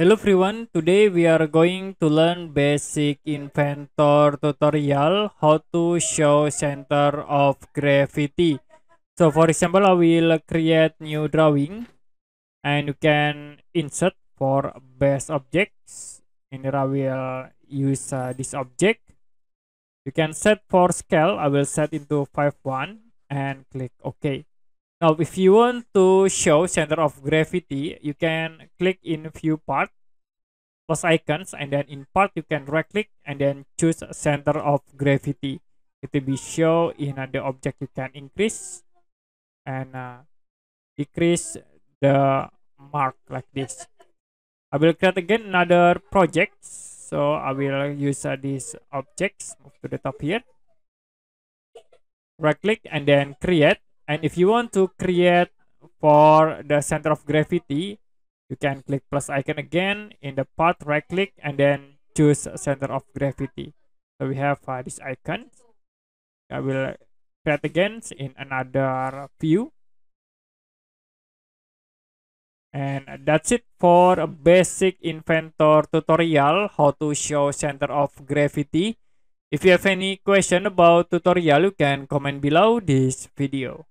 Hello everyone, today we are going to learn basic inventor tutorial how to show center of gravity. So for example, I will create new drawing and you can insert for base objects. And here I will use uh, this object. You can set for scale, I will set into 5.1 and click OK. Now, if you want to show center of gravity, you can click in view part, plus icons, and then in part you can right click and then choose center of gravity. It will be show in uh, the object you can increase and uh, decrease the mark like this. I will create again another project. So I will use uh, these objects, move to the top here, right click and then create And if you want to create for the center of gravity, you can click plus icon again in the part right click, and then choose center of gravity. So we have uh, this icon. I will create again in another view. And that's it for a basic inventor tutorial, how to show center of gravity. If you have any question about tutorial, you can comment below this video.